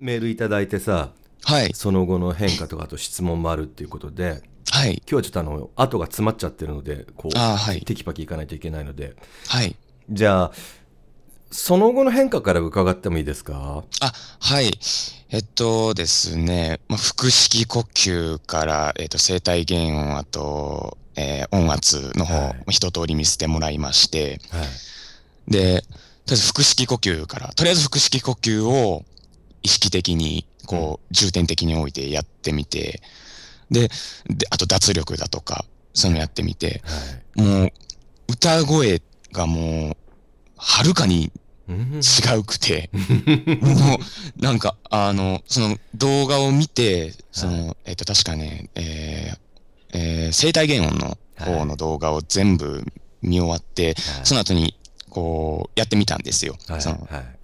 メールいただいてさ、はい、その後の変化とかあと質問もあるっていうことで、はい、今日はちょっとあの後が詰まっちゃってるのでこう、はい、テキパキいかないといけないので、はい、じゃあその後の変化から伺ってもいいですかあはいえっとですね、まあ、腹式呼吸から、えっと、声帯原音あと、えー、音圧の方、はい、一通り見せてもらいまして、はい、でとりあえず腹式呼吸からとりあえず腹式呼吸を意識的に、こう、重点的に置いてやってみて、で、であと脱力だとか、そういうのやってみて、はい、もう、歌声がもう、はるかに違うくて、もう、なんか、あの、その動画を見て、その、はい、えっと、確かね、えー、えー、生体原音の方の動画を全部見終わって、はい、その後に、こう、やってみたんですよ。はい、その、はい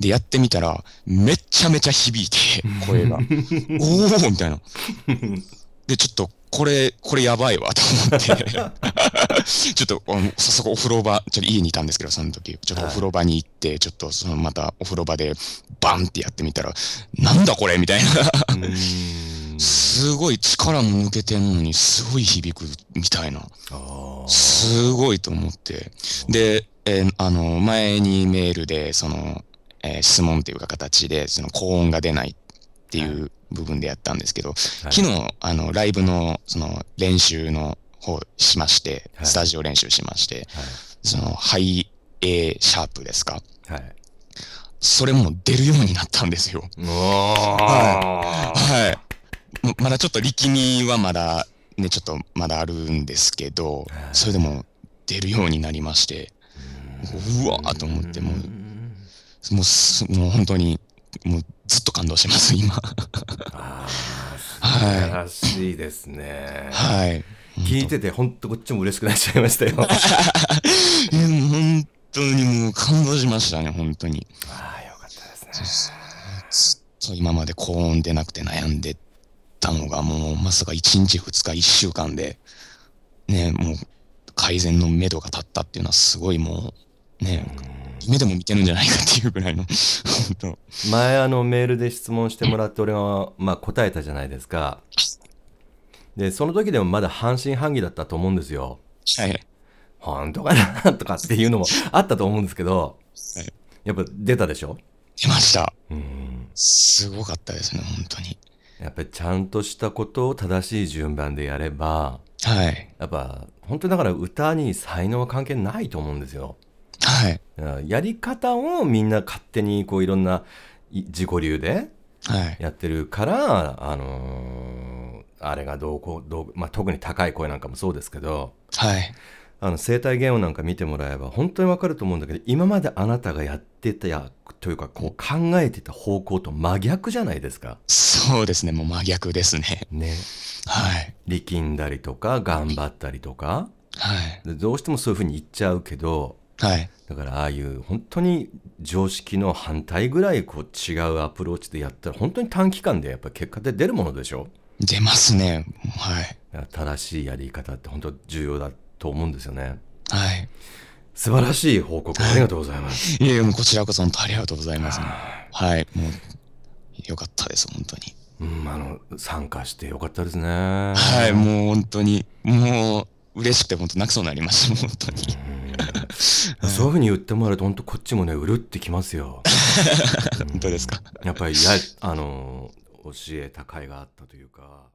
で、やってみたら、めちゃめちゃ響いて、声が。おおみたいな。で、ちょっと、これ、これやばいわ、と思って ちょっと、早速お風呂場、ちょっと家にいたんですけど、その時、ちょっとお風呂場に行って、ちょっと、そのまたお風呂場で、バンってやってみたら、なんだこれみたいなすごい力も抜けてんのに、すごい響くみたいな。すごいと思って。で、えー、あの、前にメールで、その、えー、質問というか形で、その高音が出ないっていう部分でやったんですけど、はい、昨日、あの、ライブの、その、練習の方しまして、スタジオ練習しまして、はい、その、ハイ A シャープですか。はい。それも出るようになったんですよ。はい。はい。まだちょっと力みはまだ、ね、ちょっとまだあるんですけど、それでも出るようになりまして、うわーと思って、もうもう、もう本当に、もうずっと感動します、今。あ素晴らしいですね。はい。聞いてて、本当こっちも嬉しくなっちゃいましたよ。本当に もう感動しましたね、本当に。ああ、よかったですね。ずっと今まで高音出なくて悩んでたのが、もうまさか1日、2日、1週間で、ね、もう改善の目どが立ったっていうのは、すごいもう、ね、うん目でも見てるんじゃないかっていうぐらいの本当前あのメールで質問してもらって俺は、まあ、答えたじゃないですかでその時でもまだ半信半疑だったと思うんですよはい本当かなとかっていうのもあったと思うんですけど、はい、やっぱ出たでしょ出ましたうんすごかったですね本当にやっぱりちゃんとしたことを正しい順番でやればはいやっぱ本当にだから歌に才能は関係ないと思うんですよはい、やり方をみんな勝手にこういろんな自己流でやってるから、はい、あのー、あれがどうこうどう、まあ、特に高い声なんかもそうですけど、はい、あの生体言語なんか見てもらえば本当にわかると思うんだけど今まであなたがやってたやというかこう考えてた方向と真逆じゃないですかそうですねもう真逆ですねねはい力んだりとか頑張ったりとか、はい、どうしてもそういうふうに言っちゃうけどはい、だからああいう本当に常識の反対ぐらいこう違うアプローチでやったら本当に短期間でやっぱ結果で出るものでしょ出ますねはい正しいやり方って本当重要だと思うんですよねはい素晴らしい報告ありがとうございますいやこちらこそ本当ありがとうございます、ね、はいもうよかったです本当にうんあの参加してよかったですねはいもう本当にもう嬉しくて本当泣きそうになりました本当に そういうふうに言ってもらうと、本当こっちもね、うるってきますよ。本当ですか。やっぱりや、あの、教えたいがあったというか。